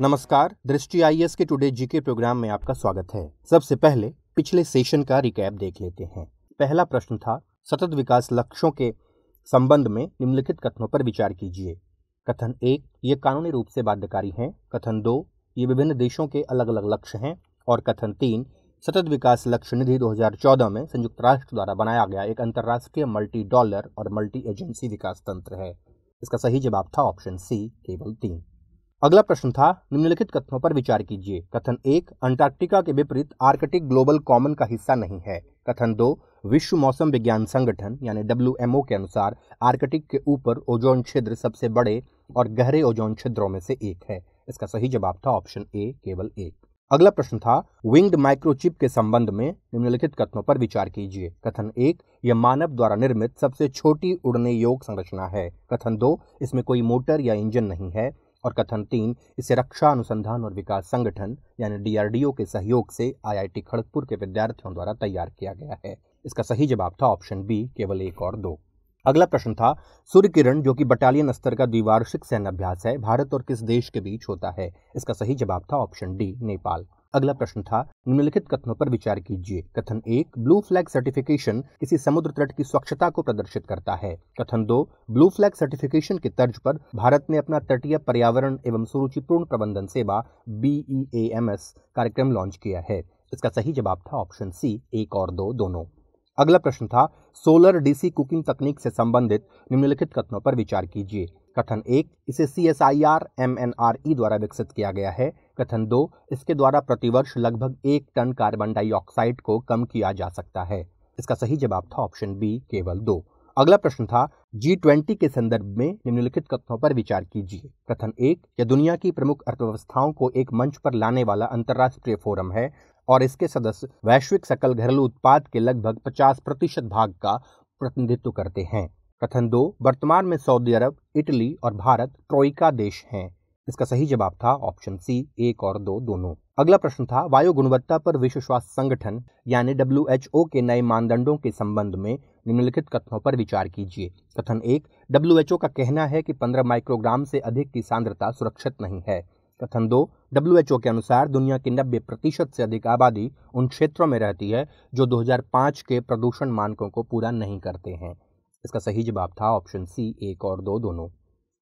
नमस्कार दृष्टि आई के टुडे जीके प्रोग्राम में आपका स्वागत है सबसे पहले पिछले सेशन का रिकैप देख लेते हैं पहला प्रश्न था सतत विकास लक्ष्यों के संबंध में निम्नलिखित कथनों पर विचार कीजिए कथन एक ये कानूनी रूप से बाध्यकारी हैं कथन दो ये विभिन्न देशों के अलग अलग लक्ष्य हैं और कथन तीन सतत विकास लक्ष्य निधि 2014 में संयुक्त राष्ट्र द्वारा बनाया गया एक अंतर्राष्ट्रीय मल्टी डॉलर और मल्टी एजेंसी विकास तंत्र है इसका सही जवाब था ऑप्शन सी केवल तीन अगला प्रश्न था निम्नलिखित कथनों पर विचार कीजिए कथन एक अंटार्कटिका के विपरीत आर्कटिक ग्लोबल कॉमन का हिस्सा नहीं है कथन दो विश्व मौसम विज्ञान संगठन यानी डब्ल्यू के अनुसार आर्कटिक के ऊपर ओजोन छिद्र सबसे बड़े और गहरे ओजोन छिद्रों में से एक है इसका सही जवाब था ऑप्शन ए केवल एक अगला प्रश्न था विंग्ड माइक्रोचिप के संबंध में निम्नलिखित कथनों पर विचार कीजिए कथन एक यह मानव द्वारा निर्मित सबसे छोटी उड़ने योग संरचना है कथन दो इसमें कोई मोटर या इंजन नहीं है और कथन तीन इसे रक्षा अनुसंधान और विकास संगठन यानी डीआरडीओ के सहयोग से आईआईटी खड़गपुर के विद्यार्थियों द्वारा तैयार किया गया है इसका सही जवाब था ऑप्शन बी केवल एक और दो अगला प्रश्न था सूर्य किरण जो कि बटालियन स्तर का द्विवार्षिक सैन्य अभ्यास है भारत और किस देश के बीच होता है इसका सही जवाब था ऑप्शन डी नेपाल अगला प्रश्न था निम्नलिखित कथनों पर विचार कीजिए कथन एक ब्लू फ्लैग सर्टिफिकेशन किसी समुद्र तट की स्वच्छता को प्रदर्शित करता है कथन दो ब्लू फ्लैग सर्टिफिकेशन के तर्ज पर भारत ने अपना तटीय पर्यावरण एवं सुरुचिपूर्ण प्रबंधन सेवा बीईएएमएस e कार्यक्रम लॉन्च किया है इसका सही जवाब था ऑप्शन सी एक और दो दोनों अगला प्रश्न था सोलर डीसी कुकिंग तकनीक से संबंधित निम्नलिखित कथनों पर विचार कीजिए कथन एक इसे C S I R M N R E द्वारा विकसित किया गया है कथन दो इसके द्वारा प्रतिवर्ष लगभग एक टन कार्बन डाइऑक्साइड को कम किया जा सकता है इसका सही जवाब था ऑप्शन बी केवल दो अगला प्रश्न था जी ट्वेंटी के संदर्भ में निम्नलिखित कथनों पर विचार कीजिए कथन एक यह दुनिया की प्रमुख अर्थव्यवस्थाओं को एक मंच पर लाने वाला अंतर्राष्ट्रीय फोरम है और इसके सदस्य वैश्विक सकल घरेलू उत्पाद के लगभग 50 प्रतिशत भाग का प्रतिनिधित्व करते हैं कथन दो वर्तमान में सऊदी अरब इटली और भारत ट्रोइका देश हैं इसका सही जवाब था ऑप्शन सी एक और दो दोनों अगला प्रश्न था वायु गुणवत्ता पर विश्व स्वास्थ्य संगठन यानी डब्ल्यू के नए मानदंडों के संबंध में निम्नलिखित कथनों पर विचार कीजिए कथन एक डब्ल्यू का कहना है कि 15 माइक्रोग्राम से अधिक की सांद्रता सुरक्षित नहीं है कथन दो डब्ल्यू के अनुसार दुनिया की नब्बे प्रतिशत से अधिक आबादी उन क्षेत्रों में रहती है जो 2005 के प्रदूषण मानकों को पूरा नहीं करते हैं इसका सही जवाब था ऑप्शन सी एक और दो दोनों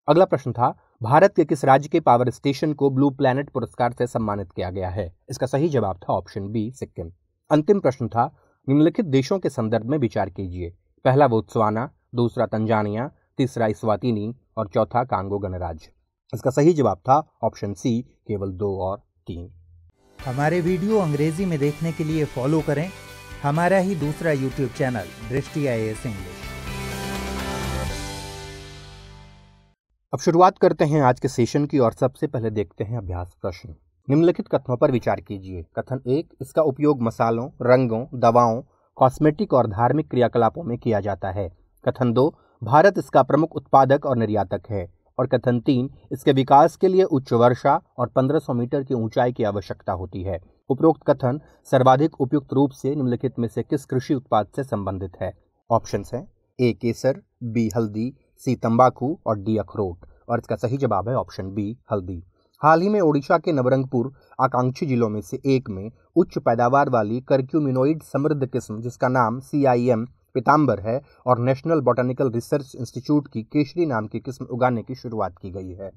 अगला प्रश्न था भारत के किस राज्य के पावर स्टेशन को ब्लू प्लैनेट पुरस्कार से सम्मानित किया गया है इसका सही जवाब था ऑप्शन बी सिक्किम अंतिम प्रश्न था निम्नलिखित देशों के संदर्भ में विचार कीजिए पहला बोत्सवाना दूसरा तंजानिया तीसरा इस्वातिनी और चौथा कांगो गणराज्य इसका सही जवाब था ऑप्शन सी केवल दो और तीन हमारे वीडियो अंग्रेजी में देखने के लिए फॉलो करें हमारा ही दूसरा यूट्यूब चैनल दृष्टि आई इंग्लिश अब शुरुआत करते हैं आज के सेशन की और सबसे पहले देखते हैं अभ्यास प्रश्न निम्नलिखित कथनों पर विचार कीजिए कथन एक इसका उपयोग मसालों रंगों दवाओं कॉस्मेटिक और धार्मिक क्रियाकलापों में किया जाता है कथन दो भारत इसका प्रमुख उत्पादक और निर्यातक है और कथन तीन इसके विकास के लिए उच्च वर्षा और 1500 मीटर की ऊंचाई की आवश्यकता होती है उपरोक्त कथन सर्वाधिक उपयुक्त रूप से निम्नलिखित में से किस कृषि उत्पाद से संबंधित है ऑप्शन है ए केसर बी हल्दी सी तंबाकू और डी अखरोट और इसका सही जवाब है ऑप्शन बी हल्दी हाल ही में ओडिशा के नवरंगपुर आकांक्षी जिलों में से एक में उच्च पैदावार वाली कर्क्यूमिनोइड समृद्ध किस्म जिसका नाम सी आई एम पिताम्बर है और नेशनल बॉटनिकल रिसर्च इंस्टीट्यूट की केशरी नाम की किस्म उगाने की शुरुआत की गई है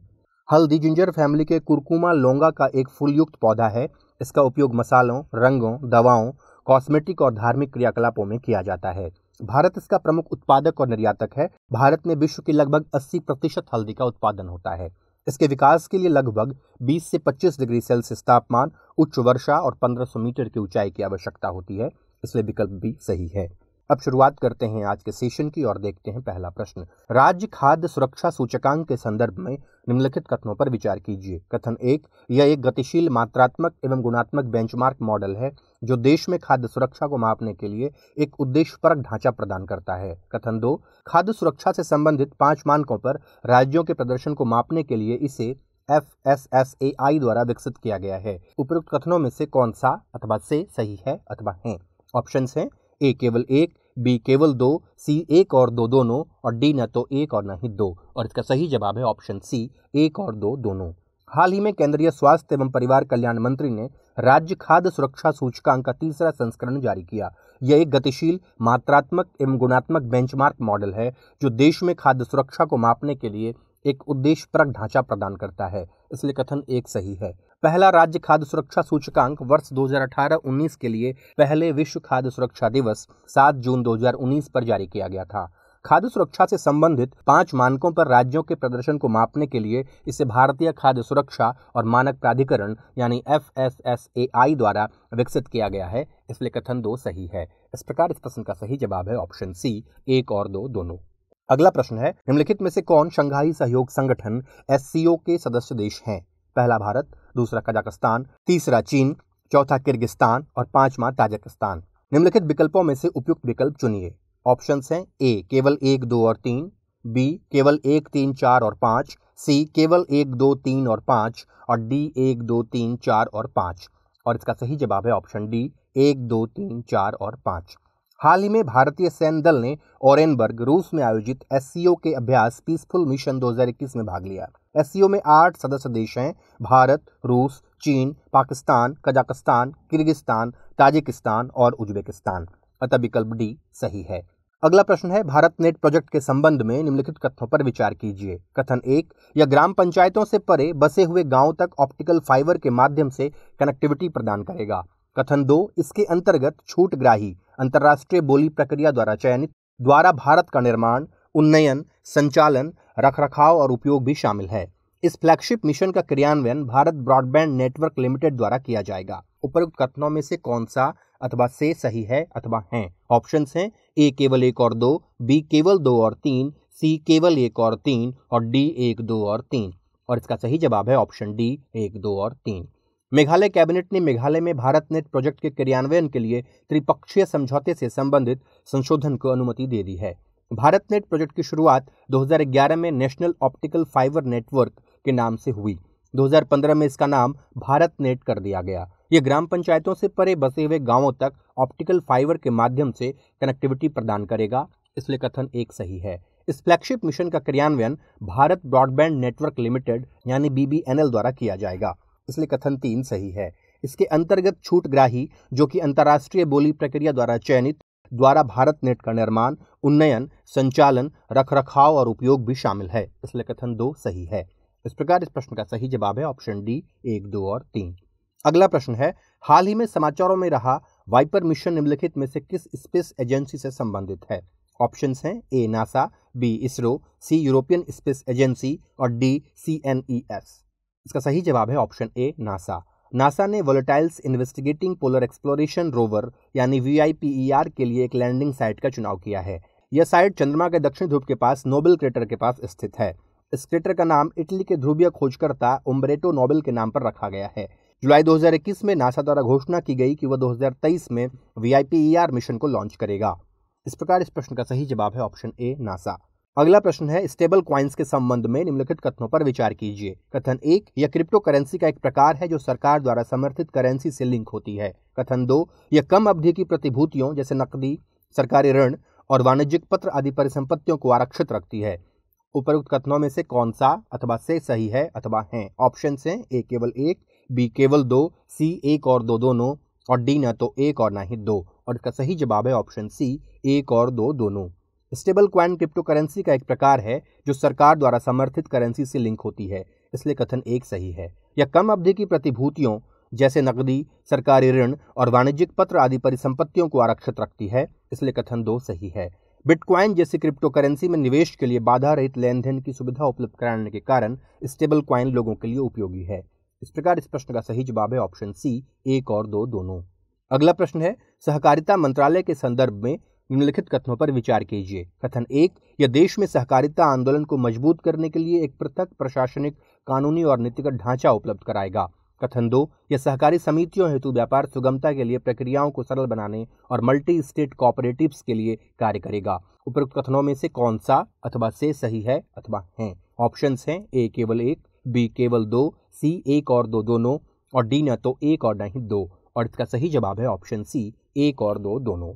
हल्दी जिंजर फैमिली के कुरकुमा लोंगा का एक फुलयुक्त पौधा है इसका उपयोग मसालों रंगों दवाओं कॉस्मेटिक और धार्मिक क्रियाकलापों में किया जाता है भारत इसका प्रमुख उत्पादक और निर्यातक है भारत में विश्व के लगभग 80 प्रतिशत हल्दी का उत्पादन होता है इसके विकास के लिए लगभग 20 से 25 डिग्री सेल्सियस तापमान उच्च वर्षा और 1500 मीटर की ऊंचाई की आवश्यकता होती है इसलिए विकल्प भी सही है अब शुरुआत करते हैं आज के सेशन की और देखते हैं पहला प्रश्न राज्य खाद्य सुरक्षा सूचकांक के संदर्भ में निम्नलिखित कथनों पर विचार कीजिए कथन एक यह एक गतिशील मात्रात्मक एवं गुणात्मक बेंचमार्क मॉडल है जो देश में खाद्य सुरक्षा को मापने के लिए एक उद्देश्य पर ढांचा प्रदान करता है कथन दो खाद्य सुरक्षा से संबंधित पांच मानकों पर राज्यों के प्रदर्शन को मापने के लिए इसे F S S A I द्वारा विकसित किया गया है उपयुक्त कथनों में से कौन सा अथवा से सही है अथवा है ऑप्शन है ए केवल एक बी केवल दो सी एक और दो दोनों और डी न तो एक और न ही दो और इसका सही जवाब है ऑप्शन सी एक और दो दोनों हाल ही में केंद्रीय स्वास्थ्य एवं परिवार कल्याण मंत्री ने राज्य खाद्य सुरक्षा सूचकांक का तीसरा संस्करण जारी किया यह एक गतिशील मात्रात्मक एवं गुणात्मक बेंचमार्क मॉडल है जो देश में खाद्य सुरक्षा को मापने के लिए एक पर ढांचा प्रदान करता है इसलिए कथन एक सही है पहला राज्य खाद्य सुरक्षा सूचकांक वर्ष 2018-19 के लिए पहले विश्व खाद्य सुरक्षा दिवस 7 जून 2019 पर जारी किया गया था खाद्य सुरक्षा से संबंधित पांच मानकों पर राज्यों के प्रदर्शन को मापने के लिए इसे भारतीय खाद्य सुरक्षा और मानक प्राधिकरण यानी एफ द्वारा विकसित किया गया है इसलिए कथन दो सही है इस प्रकार इस प्रश्न का सही जवाब है ऑप्शन सी एक और दो दोनों अगला प्रश्न है निम्नलिखित में से कौन शंघाई सहयोग संगठन एस के सदस्य देश हैं पहला भारत दूसरा कजाकिस्तान तीसरा चीन चौथा किर्गिस्तान और पांचवा ताजिकिस्तान निम्नलिखित विकल्पों में से उपयुक्त विकल्प चुनिए ऑप्शन हैं ए केवल एक दो और तीन बी केवल एक तीन चार और पांच सी केवल एक दो तीन और पांच और डी एक दो तीन चार और पांच और इसका सही जवाब है ऑप्शन डी एक दो तीन चार और पांच हाल ही में भारतीय सैन्य दल ने ओरेनबर्ग रूस में आयोजित एस के अभ्यास पीसफुल मिशन 2021 में भाग लिया एस में आठ सदस्य देश हैं भारत रूस चीन पाकिस्तान कजाकिस्तान किर्गिस्तान ताजिकिस्तान और उज्बेकिस्तान अतः विकल्प डी सही है अगला प्रश्न है भारत नेट प्रोजेक्ट के संबंध में निम्नलिखित कथनों पर विचार कीजिए कथन एक या ग्राम पंचायतों से परे बसे हुए गांव तक ऑप्टिकल फाइबर के माध्यम से कनेक्टिविटी प्रदान करेगा कथन दो इसके अंतर्गत छूटग्राही अंतर्राष्ट्रीय बोली प्रक्रिया द्वारा चयनित द्वारा भारत का निर्माण उन्नयन संचालन रखरखाव और उपयोग भी शामिल है इस फ्लैगशिप मिशन का क्रियान्वयन भारत ब्रॉडबैंड नेटवर्क लिमिटेड द्वारा किया जाएगा उपरोक्त कथनों में से कौन सा अथवा से सही है अथवा है ऑप्शन है ए केवल एक और दो बी केवल दो और तीन सी केवल एक और तीन और डी एक दो और तीन और इसका सही जवाब है ऑप्शन डी एक दो और तीन मेघालय कैबिनेट ने मेघालय में भारत नेट प्रोजेक्ट के क्रियान्वयन के लिए त्रिपक्षीय समझौते से संबंधित संशोधन को अनुमति दे दी है भारत नेट प्रोजेक्ट की शुरुआत 2011 में नेशनल ऑप्टिकल फाइबर नेटवर्क के नाम से हुई 2015 में इसका नाम भारत नेट कर दिया गया ये ग्राम पंचायतों से परे बसे हुए गांवों तक ऑप्टिकल फाइबर के माध्यम से कनेक्टिविटी प्रदान करेगा इसलिए कथन एक सही है इस फ्लैगशिप मिशन का क्रियान्वयन भारत ब्रॉडबैंड नेटवर्क लिमिटेड यानी बीबीएनएल द्वारा किया जाएगा इसलिए कथन तीन सही है इसके अंतर्गत छूटग्राही जो कि अंतर्राष्ट्रीय बोली प्रक्रिया द्वारा चयनित द्वारा भारत नेट का निर्माण उन्नयन संचालन रखरखाव और उपयोग भी शामिल है इसलिए कथन दो सही है इस प्रकार इस प्रश्न का सही जवाब है ऑप्शन डी एक दो और तीन अगला प्रश्न है हाल ही में समाचारों में रहा वाइपर मिशन निम्नलिखित में से किस स्पेस एजेंसी से संबंधित है ऑप्शन हैं A NASA B ISRO C European space agency और D C N E S इसका सही जवाब है ऑप्शन ए नासा नासा ने volatiles investigating polar exploration rover यानी वी e के लिए एक लैंडिंग साइट का चुनाव किया है यह साइट चंद्रमा के दक्षिण ध्रुव के पास नोबेल क्रेटर के पास स्थित है इस क्रेटर का नाम इटली के ध्रुवीय खोजकर्ता उम्बरेटो नोबेल के नाम पर रखा गया है जुलाई 2021 में नासा द्वारा घोषणा की गई कि वह 2023 में वी e मिशन को लॉन्च करेगा इस प्रकार इस प्रश्न का सही जवाब है ऑप्शन ए नासा अगला प्रश्न है स्टेबल क्वाइंस के संबंध में निम्नलिखित कथनों पर विचार कीजिए कथन एक यह क्रिप्टो करेंसी का एक प्रकार है जो सरकार द्वारा समर्थित करेंसी से लिंक होती है कथन दो यह कम अवधि की प्रतिभूतियों जैसे नकदी सरकारी ऋण और वाणिज्यिक पत्र आदि परिसंपत्तियों को आरक्षित रखती है उपरोक्त कथनों में से कौन सा अथवा से सही है अथवा है ऑप्शन है ए केवल एक बी केवल दो सी एक और दो दोनों और डी न तो एक और ना ही दो और इसका सही जवाब है ऑप्शन सी एक और दो दोनों स्टेबल क्वाइन क्रिप्टो करेंसी का एक प्रकार है जो सरकार द्वारा समर्थित करेंसी से लिंक होती है इसलिए कथन एक सही है यह कम अवधि की प्रतिभूतियों जैसे नकदी सरकारी ऋण और वाणिज्यिक पत्र आदि परिसंपत्तियों को आरक्षित रखती है इसलिए कथन दो सही है बिटकॉइन जैसी क्रिप्टो करेंसी में निवेश के लिए बाधा रहित लेन देन की सुविधा उपलब्ध कराने के कारण स्टेबल क्वाइन लोगों के लिए उपयोगी है इस प्रकार इस प्रश्न का सही जवाब है ऑप्शन सी एक और दो दोनों अगला प्रश्न है सहकारिता मंत्रालय के संदर्भ में निम्नलिखित कथनों पर विचार कीजिए कथन एक यह देश में सहकारिता आंदोलन को मजबूत करने के लिए एक पृथक प्रशासनिक कानूनी और नीतिगत ढांचा उपलब्ध कराएगा कथन दो यह सहकारी समितियों हेतु व्यापार सुगमता के लिए प्रक्रियाओं को सरल बनाने और मल्टी स्टेट कोऑपरेटिव के लिए कार्य करेगा उपरोक्त कथनों में से कौन सा अथवा से सही है अथवा है ऑप्शन है ए केवल एक बी केवल दो सी एक और दो दोनों और डी न तो एक और न ही दो और इसका सही जवाब है ऑप्शन सी एक और दो दोनों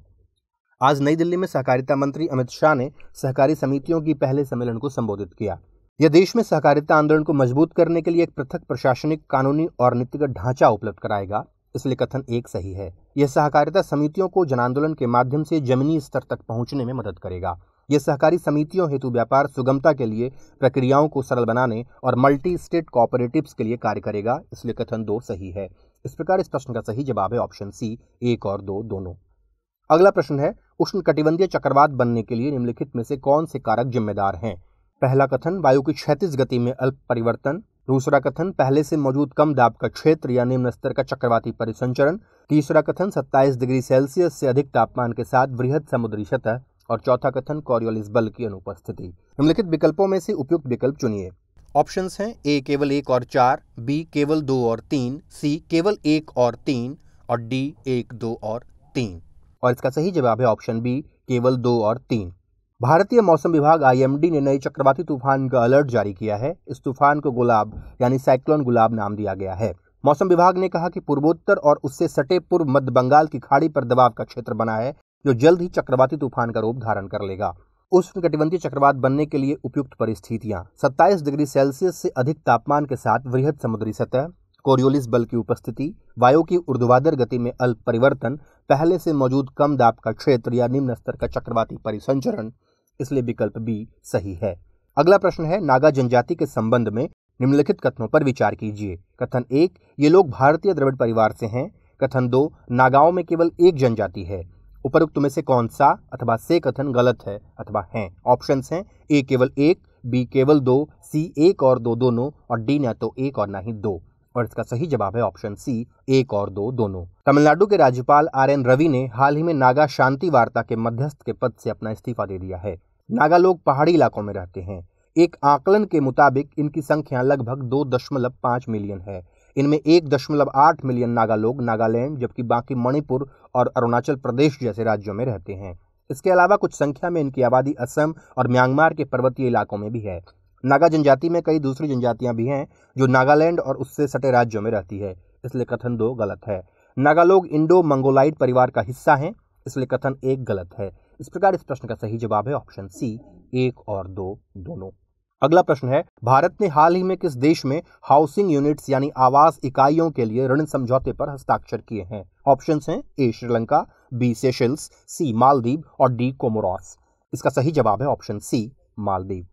आज नई दिल्ली में सहकारिता मंत्री अमित शाह ने सहकारी समितियों की पहले सम्मेलन को संबोधित किया यह देश में सहकारिता आंदोलन को मजबूत करने के लिए एक पृथक प्रशासनिक कानूनी और नीतिगत ढांचा उपलब्ध कराएगा इसलिए कथन एक सही है यह सहकारिता समितियों को जन आंदोलन के माध्यम से जमीनी स्तर तक पहुंचने में मदद करेगा ये सहकारी समितियों हेतु व्यापार सुगमता के लिए प्रक्रियाओं को सरल बनाने और मल्टी स्टेट कोऑपरेटिव के लिए कार्य करेगा इसलिए कथन दो सही है इस प्रकार इस प्रश्न का सही जवाब है ऑप्शन सी एक और दो दोनों अगला प्रश्न है उष्ण कटिबंधीय चक्रवात बनने के लिए निम्नलिखित में से कौन से कारक जिम्मेदार हैं पहला कथन वायु की क्षैतिज गति में अल्प परिवर्तन दूसरा कथन पहले से मौजूद कम दाब का क्षेत्र या निम्न स्तर का चक्रवाती परिसंचरण तीसरा कथन 27 डिग्री सेल्सियस से अधिक तापमान के साथ वृहद समुद्री सतह और चौथा कथन कॉरियोलिस बल की अनुपस्थिति निम्नलिखित विकल्पों में से उपयुक्त विकल्प चुनिए ऑप्शन हैं ए केवल एक और चार बी केवल दो और तीन सी केवल एक और तीन और डी एक दो और तीन और इसका सही जवाब है ऑप्शन बी केवल दो और तीन भारतीय मौसम विभाग आईएमडी ने नए चक्रवाती तूफान का अलर्ट जारी किया है इस तूफान को गुलाब यानी साइक्लोन गुलाब नाम दिया गया है मौसम विभाग ने कहा कि पूर्वोत्तर और उससे सटे पूर्व मध्य बंगाल की खाड़ी पर दबाव का क्षेत्र बना है जो जल्द ही चक्रवाती तूफान का रूप धारण कर लेगा उष्णकटिबंधीय चक्रवात बनने के लिए उपयुक्त परिस्थितियां 27 डिग्री सेल्सियस से अधिक तापमान के साथ वृहद समुद्री सतह कोरियोलिस बल की उपस्थिति वायु की ऊर्ध्वाधर गति में अल्प परिवर्तन पहले से मौजूद कम दाब का क्षेत्र या निम्न स्तर का चक्रवाती परिसंचरण इसलिए विकल्प बी सही है अगला प्रश्न है नागा जनजाति के संबंध में निम्नलिखित कथनों पर विचार कीजिए कथन एक ये लोग भारतीय द्रविड़ परिवार से हैं कथन दो नागाओं में केवल एक जनजाति है उपरोक्त में से कौन सा अथवा से कथन गलत है अथवा हैं ऑप्शन हैं ए केवल एक बी केवल दो सी एक और दो दोनों और डी न तो एक और ना ही दो और इसका सही जवाब है ऑप्शन सी एक और दो दोनों तमिलनाडु के राज्यपाल आर एन रवि ने हाल ही में नागा शांति वार्ता के मध्यस्थ के पद से अपना इस्तीफा दे दिया है नागा लोग पहाड़ी इलाकों में रहते हैं एक आकलन के मुताबिक इनकी संख्या लगभग दो दशमलव पांच मिलियन है इनमें एक दशमलव आठ मिलियन नागा लोग नागालैंड जबकि बाकी मणिपुर और अरुणाचल प्रदेश जैसे राज्यों में रहते हैं इसके अलावा कुछ संख्या में इनकी आबादी असम और म्यांमार के पर्वतीय इलाकों में भी है नागा जनजाति में कई दूसरी जनजातियाँ भी हैं जो नागालैंड और उससे सटे राज्यों में रहती है इसलिए कथन दो गलत है नागा लोग इंडो मंगोलाइट परिवार का हिस्सा हैं इसलिए कथन एक गलत है इस प्रकार इस प्रश्न का सही जवाब है ऑप्शन सी एक और दो दोनों अगला प्रश्न है भारत ने हाल ही में किस देश में हाउसिंग यूनिट्स यानी आवास इकाइयों के लिए ऋण समझौते पर हस्ताक्षर किए हैं ऑप्शंस हैं A Sri Lanka B Seychelles C Maldives और डी कोमोरॉस इसका सही जवाब है ऑप्शन सी मालदीव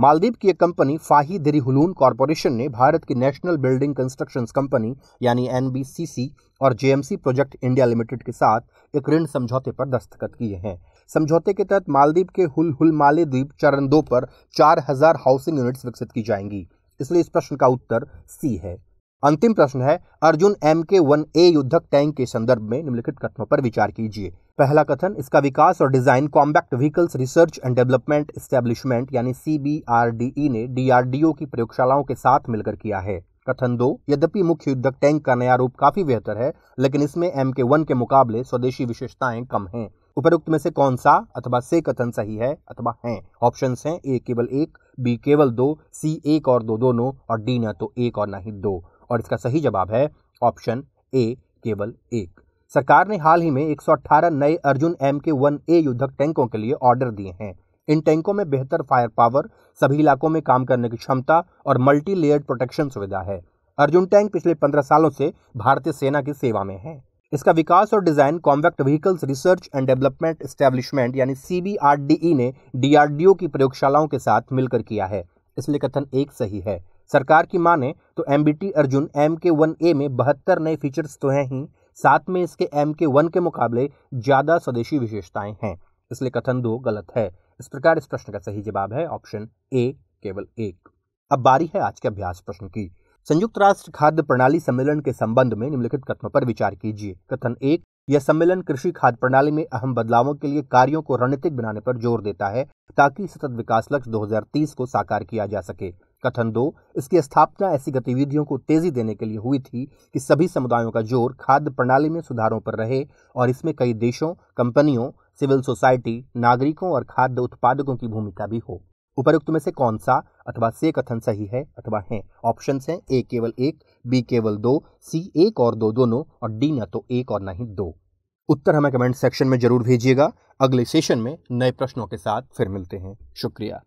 मालदीव की एक कंपनी फाही हलून कॉरपोरेशन ने भारत की नेशनल बिल्डिंग कंस्ट्रक्शंस कंपनी यानी एन और जेएमसी प्रोजेक्ट इंडिया लिमिटेड के साथ एक ऋण समझौते पर दस्तखत किए हैं समझौते के तहत मालदीव के हुल हुल माले द्वीप चरण दो पर चार हजार हाउसिंग यूनिट्स विकसित की जाएंगी इसलिए इस प्रश्न का उत्तर सी है अंतिम प्रश्न है Arjun M K one A युद्धक टैंक के संदर्भ में निम्नलिखित कथनों पर विचार कीजिए पहला कथन इसका विकास और design combat vehicles research and development establishment यानी सीबीआरडीई e ने डीआरडीओ की प्रयोगशालाओं के साथ मिलकर किया है कथन दो यद्यपि मुख्य युद्धक टैंक का नया रूप काफी बेहतर है लेकिन इसमें एम के वन के मुकाबले स्वदेशी विशेषताएं कम हैं उपरोक्त में से कौन सा अथवा से कथन सही है अथवा है ऑप्शन है ए केवल एक बी केवल दो सी एक और दो दोनों और डी न तो एक और न ही दो और इसका सही जवाब है ऑप्शन ए केवल एक सरकार ने हाल ही में 118 नए Arjun M K one A युद्धक टैंकों के लिए ऑर्डर दिए हैं इन टैंकों में बेहतर फायर पावर सभी इलाकों में काम करने की क्षमता और मल्टी लेयर्ड प्रोटेक्शन सुविधा है अर्जुन टैंक पिछले पंद्रह सालों से भारतीय सेना की सेवा में है इसका विकास और design combat vehicles research and development establishment यानी सीबीआरडीई e ने डीआरडीओ की प्रयोगशालाओं के साथ मिलकर किया है इसलिए कथन एक सही है सरकार की माने तो M Arjun M K one A में बहत्तर नए फीचर्स तो हैं ही साथ में इसके एम के वन के मुकाबले ज़्यादा स्वदेशी विशेषताएं हैं इसलिए कथन दो गलत है इस प्रकार इस प्रश्न का सही जवाब है ऑप्शन ए केवल एक अब बारी है आज के अभ्यास प्रश्न की संयुक्त राष्ट्र खाद्य प्रणाली सम्मेलन के संबंध में निम्नलिखित कथनों पर विचार कीजिए कथन एक यह सम्मेलन कृषि खाद्य प्रणाली में अहम बदलावों के लिए कार्यों को रणनीतिक बनाने पर जोर देता है ताकि सतत विकास लक्ष्य 2030 को साकार किया जा सके कथन दो इसकी स्थापना ऐसी गतिविधियों को तेजी देने के लिए हुई थी कि सभी समुदायों का जोर खाद्य प्रणाली में सुधारों पर रहे और इसमें कई देशों कंपनियों सिविल सोसाइटी नागरिकों और खाद्य उत्पादकों की भूमिका भी हो उपरुक्त में से कौन सा अथवा से कथन सही है अथवा है ऑप्शन है ए केवल एक बी केवल दो सी एक और दो दोनों और डी न तो एक और न ही दो उत्तर हमें कमेंट सेक्शन में जरूर भेजिएगा अगले सेशन में नए प्रश्नों के साथ फिर मिलते हैं शुक्रिया